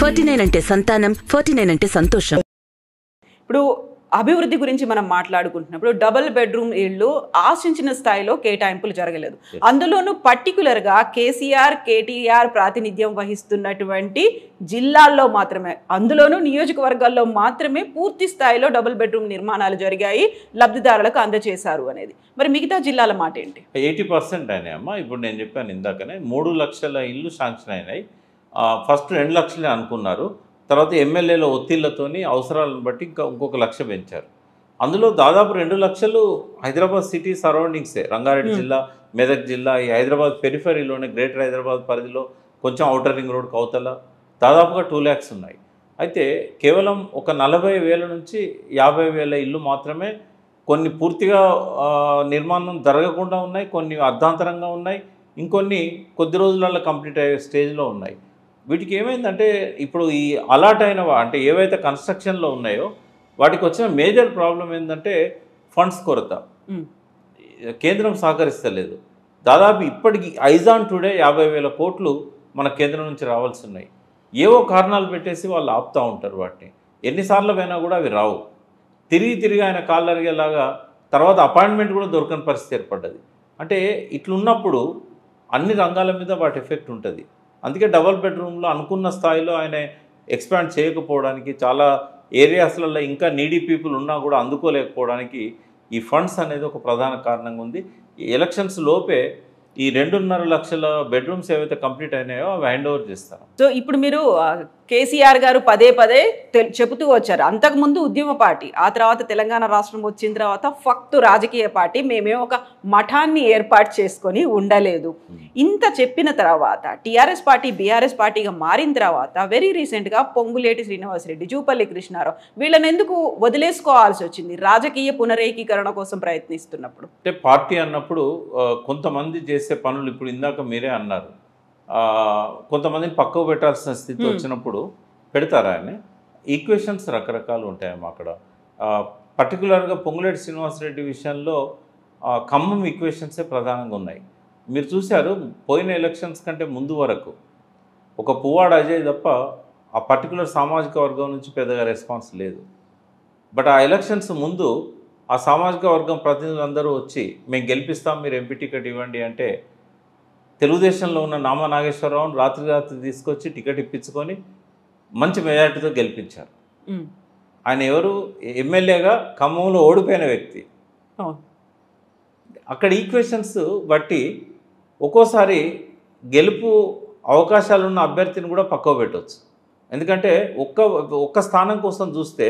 Forty nine అంటే సంతానం forty nine అంటే సంతోషం ఇప్పుడు అభివృద్ధి గురించి మనం మాట్లాడుకుంటున్నప్పుడు డబుల్ బెడ్రూమ్ ఇళ్ళు ఆశించిన స్థాయిలో కేటాయింపులు జరగలేదు అందులోనూ పర్టికులర్గా కేసీఆర్ కేటీఆర్ ప్రాతినిధ్యం వహిస్తున్నటువంటి జిల్లాల్లో మాత్రమే అందులోనూ నియోజకవర్గాల్లో మాత్రమే పూర్తి స్థాయిలో డబుల్ బెడ్రూమ్ నిర్మాణాలు జరిగాయి లబ్ధిదారులకు అందజేశారు అనేది మరి మిగతా జిల్లాల మాట ఏంటి ఎయిటీ పర్సెంట్ అయినాయి అమ్మా ఇప్పుడు నేను చెప్పాను ఇందాకనే మూడు లక్షల ఇల్లు శాంక్షన్ అయినాయి ఫస్ట్ రెండు లక్షలే అనుకున్నారు తర్వాత ఎమ్మెల్యేల ఒత్తిళ్లతోని అవసరాలను బట్టి ఇంకా ఇంకొక లక్ష పెంచారు అందులో దాదాపు రెండు లక్షలు హైదరాబాద్ సిటీ సరౌండింగ్సే రంగారెడ్డి జిల్లా మెదక్ జిల్లా ఈ హైదరాబాద్ పెరిఫరీలోనే గ్రేటర్ హైదరాబాద్ పరిధిలో కొంచెం ఔటర్ రింగ్ రోడ్ కౌతల దాదాపుగా టూ ల్యాక్స్ ఉన్నాయి అయితే కేవలం ఒక నలభై వేల నుంచి యాభై వేల ఇల్లు మాత్రమే కొన్ని పూర్తిగా నిర్మాణం జరగకుండా ఉన్నాయి కొన్ని అర్ధాంతరంగా ఉన్నాయి ఇంకొన్ని కొద్ది రోజులలో కంప్లీట్ అయ్యే స్టేజ్లో ఉన్నాయి వీటికి ఏమైందంటే ఇప్పుడు ఈ అలాట్ అయిన అంటే ఏవైతే కన్స్ట్రక్షన్లో ఉన్నాయో వాటికి వచ్చిన మేజర్ ప్రాబ్లం ఏంటంటే ఫండ్స్ కొరత కేంద్రం సహకరిస్తలేదు దాదాపు ఇప్పటికి ఐజాన్ టుడే యాభై వేల కోట్లు మన కేంద్రం నుంచి రావాల్సి ఉన్నాయి ఏవో కారణాలు పెట్టేసి వాళ్ళు ఆపుతూ ఉంటారు వాటిని ఎన్నిసార్లు పోయినా కూడా అవి రావు తిరిగి తిరిగి ఆయన కాళ్ళు అరిగేలాగా తర్వాత అపాయింట్మెంట్ కూడా దొరకని పరిస్థితి ఏర్పడ్డది అంటే ఇట్లున్నప్పుడు అన్ని రంగాల మీద వాటి ఎఫెక్ట్ ఉంటుంది అందుకే డబల్ బెడ్రూమ్లో అనుకున్న స్థాయిలో ఆయన ఎక్స్పాండ్ చేయకపోవడానికి చాలా ఏరియాస్లలో ఇంకా నీడీ పీపుల్ ఉన్నా కూడా అందుకోలేకపోవడానికి ఈ ఫండ్స్ అనేది ఒక ప్రధాన కారణంగా ఉంది ఎలక్షన్స్ లోపే ఈ రెండున్నర లక్షల బెడ్రూమ్స్ ఏవైతే కంప్లీట్ అయినాయో అవి హ్యాండ్ ఓవర్ చేస్తారు సో ఇప్పుడు మీరు కేసీఆర్ గారు పదే పదే చెబుతూ వచ్చారు అంతకుముందు ఉద్యమ పార్టీ ఆ తర్వాత తెలంగాణ రాష్ట్రం వచ్చిన తర్వాత ఫక్తు రాజకీయ పార్టీ మేమే ఒక మఠాన్ని ఏర్పాటు చేసుకొని ఉండలేదు ఇంత చెప్పిన తర్వాత టీఆర్ఎస్ పార్టీ బీఆర్ఎస్ పార్టీగా మారిన తర్వాత వెరీ రీసెంట్గా పొంగులేటి శ్రీనివాసరెడ్డి జూపల్లి కృష్ణారావు వీళ్ళని ఎందుకు వదిలేసుకోవాల్సి వచ్చింది రాజకీయ పునరేకీకరణ కోసం ప్రయత్నిస్తున్నప్పుడు అంటే పార్టీ అన్నప్పుడు కొంతమంది చేసే పనులు ఇప్పుడు ఇందాక మీరే అన్నారు కొంతమందిని పక్కకు పెట్టాల్సిన స్థితి వచ్చినప్పుడు పెడతారా అని ఈక్వేషన్స్ రకరకాలు ఉంటాయమ్మా అక్కడ పర్టికులర్గా పొంగులేటి శ్రీనివాసరెడ్డి విషయంలో ఖమ్మం ఈక్వేషన్సే ప్రధానంగా ఉన్నాయి మీరు చూశారు పోయిన ఎలక్షన్స్ కంటే ముందు వరకు ఒక పువ్వాడ అజయ్ తప్ప ఆ పర్టికులర్ సామాజిక వర్గం నుంచి పెద్దగా రెస్పాన్స్ లేదు బట్ ఆ ఎలక్షన్స్ ముందు ఆ సామాజిక వర్గం ప్రతినిధులందరూ వచ్చి మేము గెలిపిస్తాం మీరు ఎంపీ టికెట్ ఇవ్వండి అంటే తెలుగుదేశంలో ఉన్న నామ నాగేశ్వరరావును రాత్రి రాత్రి తీసుకొచ్చి టికెట్ ఇప్పించుకొని మంచి మెజార్టీతో గెలిపించారు ఆయన ఎవరు ఎమ్మెల్యేగా ఖమ్మంలో ఓడిపోయిన వ్యక్తి అక్కడ ఈక్వేషన్స్ బట్టి ఒక్కోసారి గెలుపు అవకాశాలు ఉన్న అభ్యర్థిని కూడా పక్కకు పెట్టవచ్చు ఎందుకంటే ఒక్క ఒక్క స్థానం కోసం చూస్తే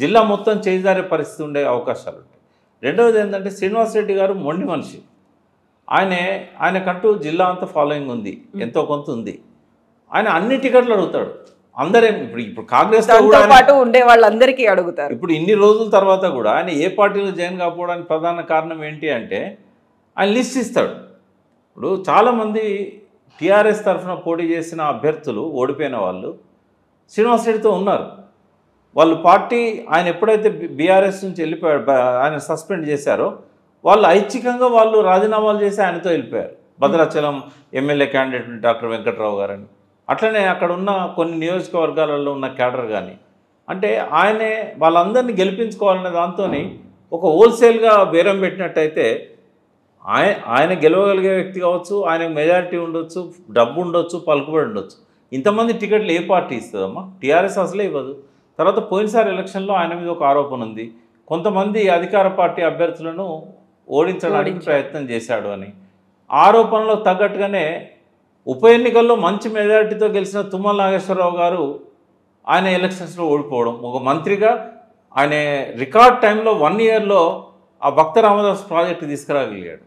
జిల్లా మొత్తం చేజారే పరిస్థితి ఉండే అవకాశాలు ఉంటాయి రెండవది ఏంటంటే శ్రీనివాసరెడ్డి గారు మొండి మనిషి ఆయనే ఆయనకంటూ జిల్లా అంతా ఫాలోయింగ్ ఉంది ఎంతో కొంత ఉంది ఆయన అన్ని టికెట్లు అడుగుతాడు అందరే ఇప్పుడు ఇప్పుడు కాంగ్రెస్ ఉండే వాళ్ళందరికీ అడుగుతారు ఇప్పుడు ఇన్ని రోజుల తర్వాత కూడా ఆయన ఏ పార్టీలో జాయిన్ కాకపోవడానికి ప్రధాన కారణం ఏంటి అంటే ఆయన లిస్ట్ ఇస్తాడు ఇప్పుడు చాలామంది టీఆర్ఎస్ తరఫున పోటీ చేసిన అభ్యర్థులు ఓడిపోయిన వాళ్ళు శ్రీనివాస్ రెడ్డితో ఉన్నారు వాళ్ళు పార్టీ ఆయన ఎప్పుడైతే బీఆర్ఎస్ నుంచి వెళ్ళిపోయాడు ఆయన సస్పెండ్ చేశారో వాళ్ళు ఐచ్ఛికంగా వాళ్ళు రాజీనామాలు చేసి ఆయనతో వెళ్ళిపోయారు Bhadrachalam MLA candidate doctor Venkatrao గారని అట్లనే అక్కడ ఉన్న కొన్ని నియోజకవర్గాలలో ఉన్న క్యాడర్ కానీ అంటే ఆయనే వాళ్ళందరినీ గెలిపించుకోవాలనే దాంతో ఒక హోల్సేల్గా బేరం పెట్టినట్టయితే ఆయన ఆయన గెలవగలిగే వ్యక్తి కావచ్చు ఆయనకు మెజారిటీ ఉండొచ్చు డబ్బు ఉండొచ్చు పలుకుబడి ఉండొచ్చు ఇంతమంది టికెట్లు ఏ పార్టీ ఇస్తుందమ్మా టీఆర్ఎస్ అసలే ఇవ్వదు తర్వాత పోయినసారి ఎలక్షన్లో ఆయన మీద ఒక ఆరోపణ ఉంది కొంతమంది అధికార పార్టీ అభ్యర్థులను ఓడించడానికి ప్రయత్నం చేశాడు అని ఆరోపణలో తగ్గట్టుగానే ఉప ఎన్నికల్లో మంచి మెజారిటీతో గెలిచిన తుమ్మల నాగేశ్వరరావు గారు ఆయన ఎలక్షన్స్లో ఓడిపోవడం ఒక మంత్రిగా ఆయన రికార్డ్ టైంలో వన్ ఇయర్లో ఆ భక్త రామదాస్ ప్రాజెక్టు తీసుకురాగలిగాడు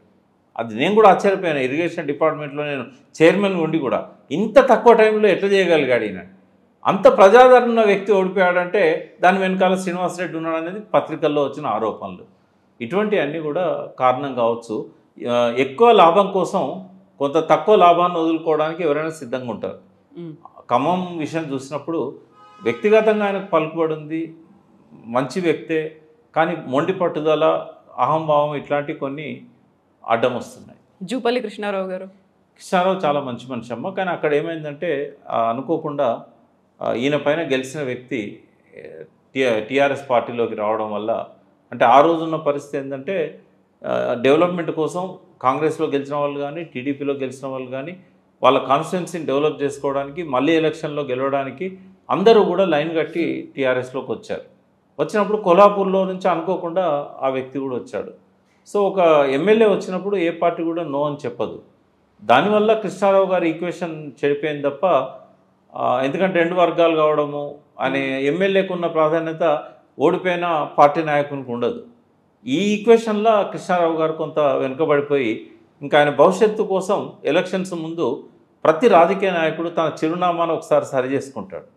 అది నేను కూడా ఆశ్చర్యపోయాను ఇరిగేషన్ డిపార్ట్మెంట్లో నేను చైర్మన్ ఉండి కూడా ఇంత తక్కువ టైంలో ఎట్లా చేయగలిగాడు ఈయన అంత ప్రజాదరణ వ్యక్తి ఓడిపోయాడంటే దాని వెనకాల శ్రీనివాసరెడ్డి ఉన్నాడనేది పత్రికల్లో వచ్చిన ఆరోపణలు ఇటువంటి అన్నీ కూడా కారణం కావచ్చు ఎక్కువ లాభం కోసం కొంత తక్కువ లాభాన్ని వదులుకోవడానికి ఎవరైనా సిద్ధంగా ఉంటారు ఖమ్మం విషయం చూసినప్పుడు వ్యక్తిగతంగా ఆయనకు పలుకుబడింది మంచి వ్యక్తే కానీ మొండి పట్టుదల అహంభావం ఇట్లాంటి కొన్ని అడ్డం వస్తున్నాయి జూపల్లి కృష్ణారావు గారు కృష్ణారావు చాలా మంచి మనిషి అమ్మ కానీ అక్కడ ఏమైందంటే అనుకోకుండా ఈయన పైన గెలిచిన వ్యక్తి టిఆర్ఎస్ పార్టీలోకి రావడం వల్ల అంటే ఆ రోజున్న పరిస్థితి ఏంటంటే డెవలప్మెంట్ కోసం కాంగ్రెస్లో గెలిచిన వాళ్ళు కానీ టీడీపీలో గెలిచిన వాళ్ళు కానీ వాళ్ళ కాన్స్టిట్యున్సీని డెవలప్ చేసుకోవడానికి మళ్ళీ ఎలక్షన్లో గెలవడానికి అందరూ కూడా లైన్ కట్టి టీఆర్ఎస్లోకి వచ్చారు వచ్చినప్పుడు కొల్హాపూర్లో నుంచి అనుకోకుండా ఆ వ్యక్తి కూడా వచ్చాడు సో ఒక ఎమ్మెల్యే వచ్చినప్పుడు ఏ పార్టీ కూడా నో అని చెప్పదు దానివల్ల కృష్ణారావు గారి ఈక్వేషన్ చెడిపోయింది తప్ప ఎందుకంటే రెండు వర్గాలు కావడము అనే ఎమ్మెల్యేకున్న ప్రాధాన్యత ఓడిపోయిన పార్టీ నాయకునికి ఉండదు ఈ ఈక్వేషన్లో కృష్ణారావు గారు కొంత వెనుకబడిపోయి ఇంకా ఆయన భవిష్యత్తు కోసం ఎలక్షన్స్ ముందు ప్రతి రాజకీయ నాయకుడు తన చిరునామాను ఒకసారి సరి చేసుకుంటాడు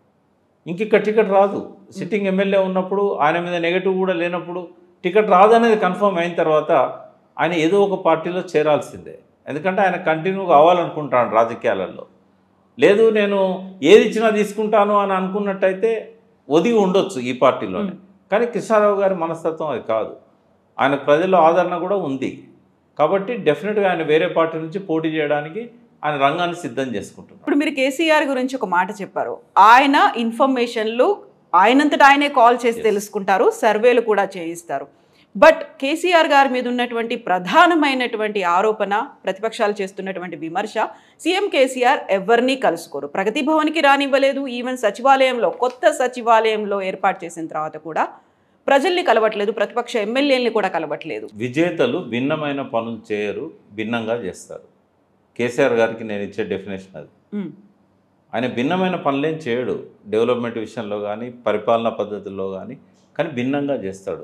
ఇంక ఇక్కడ టికెట్ రాదు సిట్టింగ్ ఎమ్మెల్యే ఉన్నప్పుడు ఆయన మీద నెగిటివ్ కూడా లేనప్పుడు టికెట్ రాదనేది కన్ఫర్మ్ అయిన తర్వాత ఆయన ఏదో ఒక పార్టీలో చేరాల్సిందే ఎందుకంటే ఆయన కంటిన్యూ కావాలనుకుంటాడు రాజకీయాలలో లేదు నేను ఏది ఇచ్చినా తీసుకుంటాను అని అనుకున్నట్టయితే ఒదిగి ఉండొచ్చు ఈ పార్టీలోనే కానీ కృష్ణారావు గారి మనస్తత్వం అది కాదు ఆయన ప్రజల్లో ఆదరణ కూడా ఉంది కాబట్టి డెఫినెట్గా ఆయన వేరే పార్టీ నుంచి పోటీ చేయడానికి ఆయన రంగాన్ని సిద్ధం చేసుకుంటున్నారు ఇప్పుడు మీరు కేసీఆర్ గురించి ఒక మాట చెప్పారు ఆయన ఇన్ఫర్మేషన్లు ఆయనంతటా ఆయనే కాల్ చేసి తెలుసుకుంటారు సర్వేలు కూడా చేయిస్తారు బట్ కేసీఆర్ గారి మీద ఉన్నటువంటి ప్రధానమైనటువంటి ఆరోపణ ప్రతిపక్షాలు చేస్తున్నటువంటి విమర్శ సీఎం కేసీఆర్ ఎవరిని కలుసుకోరు ప్రగతి భవన్కి రానివ్వలేదు ఈవెన్ సచివాలయంలో కొత్త సచివాలయంలో ఏర్పాటు చేసిన తర్వాత కూడా ప్రజల్ని కలవట్లేదు ప్రతిపక్ష ఎమ్మెల్యేలని కూడా కలవట్లేదు విజేతలు భిన్నమైన పనులు చేయరు భిన్నంగా చేస్తారు కేసీఆర్ గారికి నేను ఇచ్చే డెఫినేషన్ అది ఆయన భిన్నమైన పనులేం చేయడు డెవలప్మెంట్ విషయంలో కానీ పరిపాలనా పద్ధతుల్లో కానీ కానీ భిన్నంగా చేస్తాడు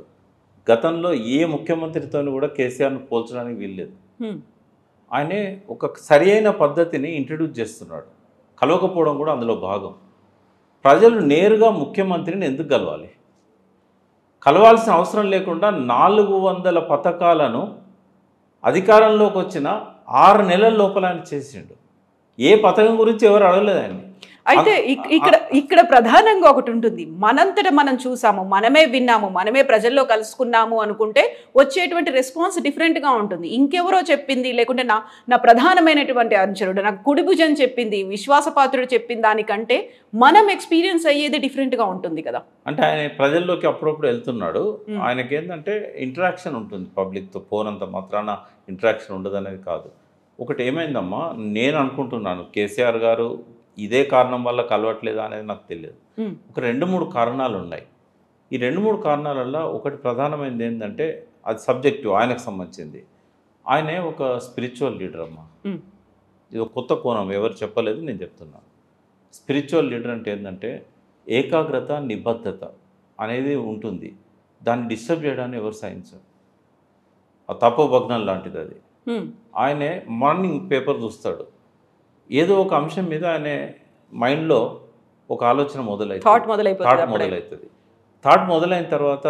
గతంలో ఏ ముఖ్యమంత్రితోనూ కూడా కేసీఆర్ను పోల్చడానికి వీల్లేదు ఆయనే ఒక సరియైన పద్ధతిని ఇంట్రడ్యూస్ చేస్తున్నాడు కలవకపోవడం కూడా అందులో భాగం ప్రజలు నేరుగా ముఖ్యమంత్రిని ఎందుకు కలవాలి కలవాల్సిన అవసరం లేకుండా నాలుగు వందల పథకాలను అధికారంలోకి వచ్చిన ఆరు నెలల లోపల ఆయన చేసిండు ఏ పథకం గురించి ఎవరు అడగలేదు ఆయన్ని అయితే ఇక్కడ ఇక్కడ ప్రధానంగా ఒకటి ఉంటుంది మనంతట మనం చూసాము మనమే విన్నాము మనమే ప్రజల్లో కలుసుకున్నాము అనుకుంటే వచ్చేటువంటి రెస్పాన్స్ డిఫరెంట్గా ఉంటుంది ఇంకెవరో చెప్పింది లేకుంటే నా నా ప్రధానమైనటువంటి నా నాకు కుడిభుజం చెప్పింది విశ్వాసపాత్రుడు చెప్పిన దానికంటే మనం ఎక్స్పీరియన్స్ అయ్యేది డిఫరెంట్గా ఉంటుంది కదా అంటే ఆయన ప్రజల్లోకి అప్పుడప్పుడు వెళ్తున్నాడు ఆయనకి ఏంటంటే ఇంటరాక్షన్ ఉంటుంది పబ్లిక్తో పోనంత మాత్రాన ఇంటరాక్షన్ ఉండదు అనేది కాదు ఒకటి ఏమైందమ్మా నేను అనుకుంటున్నాను కేసీఆర్ గారు ఇదే కారణం వల్ల కలవట్లేదా అనేది నాకు తెలియదు ఒక రెండు మూడు కారణాలు ఉన్నాయి ఈ రెండు మూడు కారణాల వల్ల ఒకటి ప్రధానమైనది ఏంటంటే అది సబ్జెక్టివ్ ఆయనకు సంబంధించింది ఆయనే ఒక స్పిరిచువల్ లీడర్ అమ్మా ఇది ఒక కొత్త కోణం ఎవరు చెప్పలేదు నేను చెప్తున్నాను స్పిరిచువల్ లీడర్ అంటే ఏంటంటే ఏకాగ్రత నిబద్ధత అనేది ఉంటుంది దాన్ని డిస్టర్బ్ చేయడానికి ఎవరు సాధించారు ఆ తపోభగ్నం లాంటిది అది ఆయనే మార్నింగ్ పేపర్ చూస్తాడు ఏదో ఒక అంశం మీద అనే మైండ్లో ఒక ఆలోచన మొదలైతుంది థాట్ మొదలైపోతుంది థాట్ మొదలవుతుంది థాట్ మొదలైన తర్వాత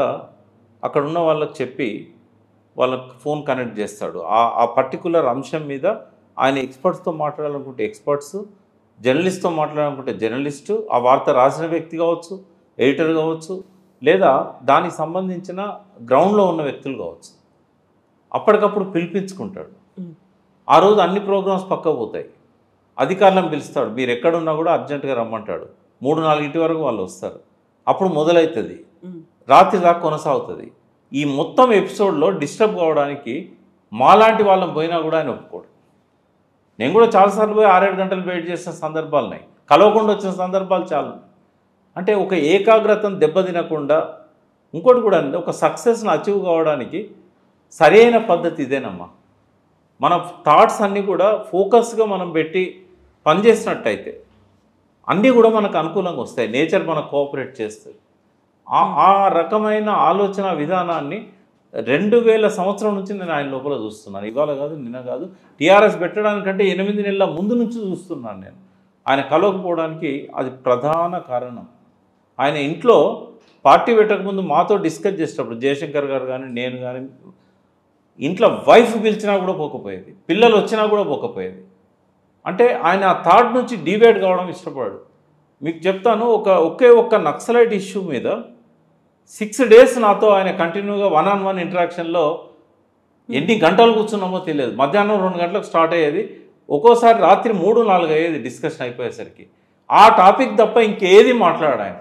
అక్కడ ఉన్న వాళ్ళకి చెప్పి వాళ్ళకి ఫోన్ కనెక్ట్ చేస్తాడు ఆ పర్టికులర్ అంశం మీద ఆయన ఎక్స్పర్ట్స్తో మాట్లాడాలనుకుంటే ఎక్స్పర్ట్స్ జర్నలిస్ట్తో మాట్లాడాలనుకుంటే జర్నలిస్టు ఆ వార్త రాసిన వ్యక్తి కావచ్చు ఎడిటర్ కావచ్చు లేదా దానికి సంబంధించిన గ్రౌండ్లో ఉన్న వ్యక్తులు కావచ్చు అప్పటికప్పుడు పిలిపించుకుంటాడు ఆ రోజు అన్ని ప్రోగ్రామ్స్ పక్క పోతాయి అధికారులను పిలుస్తాడు మీరు ఎక్కడున్నా కూడా అర్జెంటుగా రమ్మంటాడు మూడు నాలుగింటి వరకు వాళ్ళు వస్తారు అప్పుడు మొదలవుతుంది రాత్రి దాకా కొనసాగుతుంది ఈ మొత్తం ఎపిసోడ్లో డిస్టర్బ్ కావడానికి మాలాంటి వాళ్ళని పోయినా కూడా ఆయన ఒప్పుకోడు నేను కూడా చాలాసార్లు పోయి ఆరేడు గంటలు వెయిట్ చేసిన సందర్భాలున్నాయి కలవకుండా వచ్చిన సందర్భాలు చాలు అంటే ఒక ఏకాగ్రతను దెబ్బతినకుండా ఇంకోటి కూడా అంటే ఒక సక్సెస్ను అచీవ్ కావడానికి సరైన పద్ధతి ఇదేనమ్మా మన థాట్స్ అన్నీ కూడా ఫోకస్గా మనం పెట్టి పనిచేసినట్టయితే అన్నీ కూడా మనకు అనుకూలంగా వస్తాయి నేచర్ మనకు కోఆపరేట్ చేస్తుంది hmm. ఆ రకమైన ఆలోచన విధానాన్ని రెండు వేల సంవత్సరం నుంచి నేను ఆయన లోపల చూస్తున్నాను ఇవాళ కాదు నిన్న కాదు టీఆర్ఎస్ పెట్టడానికంటే ఎనిమిది నెలల ముందు నుంచి చూస్తున్నాను నేను ఆయన కలవకపోవడానికి అది ప్రధాన కారణం ఆయన ఇంట్లో పార్టీ పెట్టకముందు మాతో డిస్కస్ చేసేటప్పుడు జయశంకర్ గారు కానీ నేను కానీ ఇంట్లో వైఫ్ పిలిచినా కూడా పోకపోయేది పిల్లలు వచ్చినా కూడా పోకపోయేది అంటే ఆయన ఆ థాట్ నుంచి డివైడ్ కావడం ఇష్టపడాడు మీకు చెప్తాను ఒక ఒకే ఒక్క నక్సలైట్ ఇష్యూ మీద సిక్స్ డేస్ నాతో ఆయన కంటిన్యూగా వన్ ఆన్ వన్ ఇంటరాక్షన్లో ఎన్ని గంటలు కూర్చున్నామో తెలియదు మధ్యాహ్నం రెండు గంటలకు స్టార్ట్ అయ్యేది ఒక్కోసారి రాత్రి మూడు నాలుగు అయ్యేది డిస్కషన్ అయిపోయేసరికి ఆ టాపిక్ తప్ప ఇంకేది మాట్లాడాడు ఆయన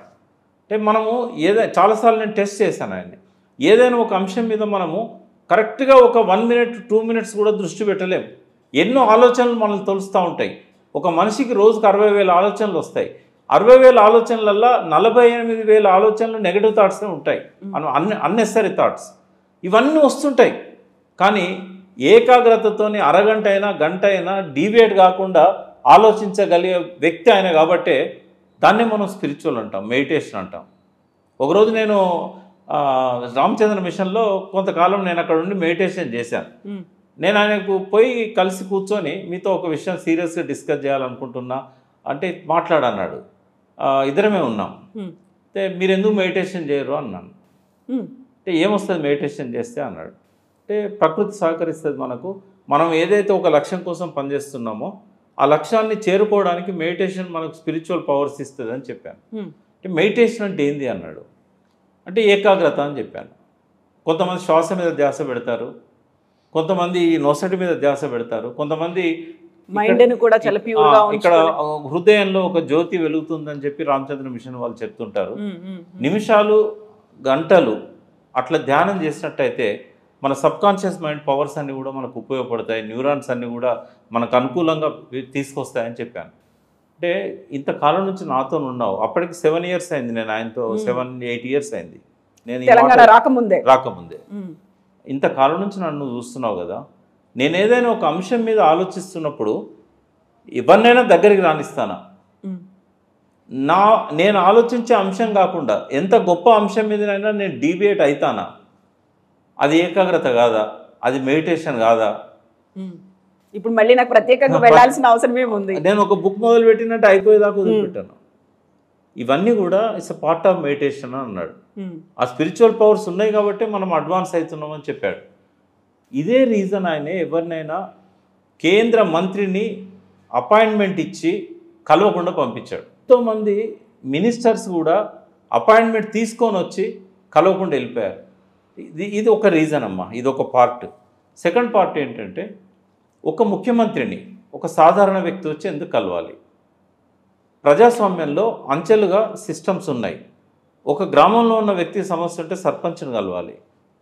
అంటే మనము ఏదైనా చాలాసార్లు నేను టెస్ట్ చేశాను ఆయన ఏదైనా ఒక అంశం మీద మనము కరెక్ట్గా ఒక వన్ మినిట్ టూ మినిట్స్ కూడా దృష్టి పెట్టలేము ఎన్నో ఆలోచనలు మనల్ని తొలుస్తూ ఉంటాయి ఒక మనిషికి రోజుకు అరవై వేల ఆలోచనలు వస్తాయి అరవై వేల ఆలోచనలల్లో నలభై ఎనిమిది వేల ఆలోచనలు నెగిటివ్ థాట్స్ ఉంటాయి అన్ అన్ అన్నెసరీ థాట్స్ ఇవన్నీ వస్తుంటాయి కానీ ఏకాగ్రతతోని అరగంట అయినా గంట అయినా డీవియేట్ కాకుండా ఆలోచించగలిగే వ్యక్తి ఆయన కాబట్టే దాన్ని మనం స్పిరిచువల్ అంటాం మెడిటేషన్ అంటాం ఒకరోజు నేను రామచంద్ర మిషన్లో కొంతకాలం నేను అక్కడ ఉండి మెడిటేషన్ చేశాను నేను ఆయనకు పోయి కలిసి కూర్చొని మీతో ఒక విషయం సీరియస్గా డిస్కస్ చేయాలనుకుంటున్నా అంటే మాట్లాడన్నాడు ఇద్దరమే ఉన్నాం అంటే మీరు ఎందుకు మెడిటేషన్ చేయరు అన్నాను అంటే ఏమొస్తుంది మెడిటేషన్ చేస్తే అన్నాడు అంటే ప్రకృతి సహకరిస్తుంది మనకు మనం ఏదైతే ఒక లక్ష్యం కోసం పనిచేస్తున్నామో ఆ లక్ష్యాన్ని చేరుకోవడానికి మెడిటేషన్ మనకు స్పిరిచువల్ పవర్స్ ఇస్తుంది అని చెప్పాను అంటే మెడిటేషన్ అంటే ఏంది అన్నాడు అంటే ఏకాగ్రత అని చెప్పాను కొంతమంది శ్వాస మీద ధ్యాస పెడతారు కొంతమంది నొసటి మీద ధ్యాస పెడతారు కొంతమంది మైండ్ని కూడా చాలా ఇక్కడ హృదయంలో ఒక జ్యోతి వెలుగుతుందని చెప్పి రామచంద్ర మిషన్ వాళ్ళు చెప్తుంటారు నిమిషాలు గంటలు అట్లా ధ్యానం చేసినట్టయితే మన సబ్కాన్షియస్ మైండ్ పవర్స్ అన్ని కూడా మనకు ఉపయోగపడతాయి న్యూరాన్స్ అన్ని కూడా మనకు అనుకూలంగా తీసుకొస్తాయని చెప్పాను అంటే ఇంతకాలం నుంచి నాతో ఉన్నావు అప్పటికి సెవెన్ ఇయర్స్ అయింది నేను ఆయనతో సెవెన్ ఎయిట్ ఇయర్స్ అయింది నేను రాకముందే రాకముందే ఇంతకాలం నుంచి నన్ను చూస్తున్నావు కదా నేను ఏదైనా ఒక అంశం మీద ఆలోచిస్తున్నప్పుడు ఎవరినైనా దగ్గరికి రాణిస్తానా నా నేను ఆలోచించే అంశం కాకుండా ఎంత గొప్ప అంశం మీదనైనా నేను డీబేట్ అవుతానా అది ఏకాగ్రత కాదా అది మెడిటేషన్ కాదా ఇప్పుడు మళ్ళీ నాకు ప్రత్యేకంగా వెళ్ళాల్సిన అవసరం ఉంది నేను ఒక బుక్ మొదలు పెట్టినట్టు అయిపోయేదాకా వదిలిపెట్టాను ఇవన్నీ కూడా ఇట్స్ పార్ట్ ఆఫ్ మెడిటేషన్ అన్నాడు Hmm. ఆ స్పిరిచువల్ పవర్స్ ఉన్నాయి కాబట్టి మనం అడ్వాన్స్ అవుతున్నామని చెప్పాడు ఇదే రీజన్ ఆయన ఎవరినైనా కేంద్ర మంత్రిని అపాయింట్మెంట్ ఇచ్చి కలవకుండా పంపించాడు ఎంతోమంది మినిస్టర్స్ కూడా అపాయింట్మెంట్ తీసుకొని వచ్చి కలవకుండా వెళ్ళిపోయారు ఇది ఇది ఒక రీజన్ అమ్మా ఇది ఒక పార్ట్ సెకండ్ పార్ట్ ఏంటంటే ఒక ముఖ్యమంత్రిని ఒక సాధారణ వ్యక్తి వచ్చి ఎందుకు కలవాలి ప్రజాస్వామ్యంలో అంచెలుగా సిస్టమ్స్ ఉన్నాయి ఒక గ్రామంలో ఉన్న వ్యక్తి సమస్య ఉంటే సర్పంచ్ని కలవాలి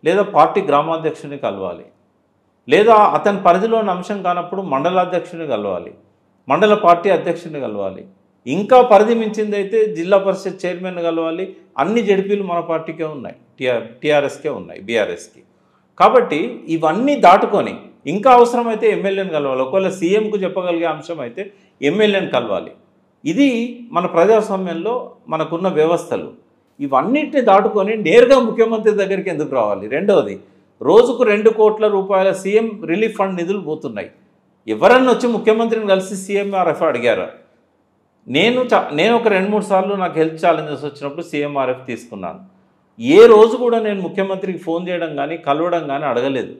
లేదా పార్టీ గ్రామాధ్యక్షుని కలవాలి లేదా అతని పరిధిలో ఉన్న అంశం కానప్పుడు మండలాధ్యక్షుడిని కలవాలి మండల పార్టీ అధ్యక్షుని కలవాలి ఇంకా పరిధి మించింది అయితే జిల్లా పరిషత్ చైర్మన్ కలవాలి అన్ని జడిపీలు మన పార్టీకే ఉన్నాయి టీఆర్ టీఆర్ఎస్కే ఉన్నాయి బీఆర్ఎస్కి కాబట్టి ఇవన్నీ దాటుకొని ఇంకా అవసరమైతే ఎమ్మెల్యేని కలవాలి ఒకవేళ సీఎంకు చెప్పగలిగే అంశం అయితే ఎమ్మెల్యేని కలవాలి ఇది మన ప్రజాస్వామ్యంలో మనకున్న వ్యవస్థలు ఇవన్నిటిని దాటుకొని నేరుగా ముఖ్యమంత్రి దగ్గరికి ఎందుకు రావాలి రెండవది రోజుకు రెండు కోట్ల రూపాయల సీఎం రిలీఫ్ ఫండ్ నిధులు పోతున్నాయి ఎవరన్నా వచ్చి ముఖ్యమంత్రిని కలిసి సీఎంఆర్ఎఫ్ అడిగారా నేను నేను ఒక రెండు మూడు సార్లు నాకు హెల్త్ ఛాలెంజెస్ వచ్చినప్పుడు సీఎంఆర్ఎఫ్ తీసుకున్నాను ఏ రోజు కూడా నేను ముఖ్యమంత్రికి ఫోన్ చేయడం కానీ కలవడం కానీ అడగలేదు